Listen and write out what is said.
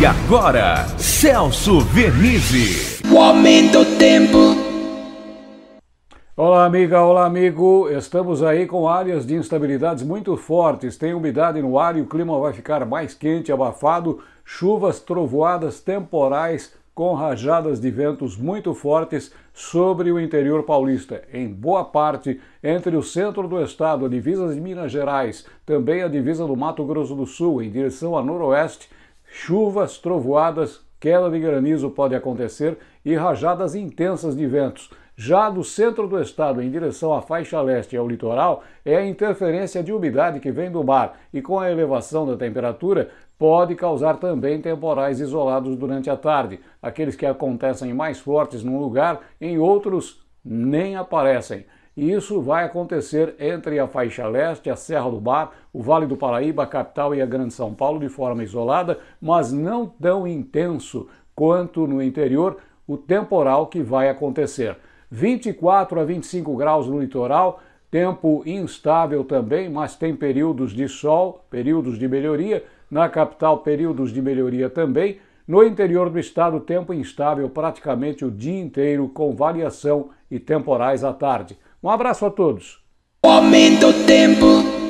E agora, Celso Vernizzi. O aumento do tempo. Olá, amiga, olá, amigo. Estamos aí com áreas de instabilidades muito fortes. Tem umidade no ar e o clima vai ficar mais quente, abafado, chuvas, trovoadas temporais com rajadas de ventos muito fortes sobre o interior paulista, em boa parte entre o centro do estado, a divisa de Minas Gerais, também a divisa do Mato Grosso do Sul, em direção a noroeste Chuvas, trovoadas, queda de granizo pode acontecer e rajadas intensas de ventos. Já do centro do estado em direção à faixa leste e ao litoral, é a interferência de umidade que vem do mar e com a elevação da temperatura pode causar também temporais isolados durante a tarde. Aqueles que acontecem mais fortes num lugar, em outros nem aparecem. E isso vai acontecer entre a faixa leste, a Serra do Mar, o Vale do Paraíba, a capital e a Grande São Paulo de forma isolada, mas não tão intenso quanto no interior o temporal que vai acontecer. 24 a 25 graus no litoral, tempo instável também, mas tem períodos de sol, períodos de melhoria, na capital, períodos de melhoria também. No interior do estado, tempo instável praticamente o dia inteiro, com variação e temporais à tarde. Um abraço a todos. Aumenta o tempo.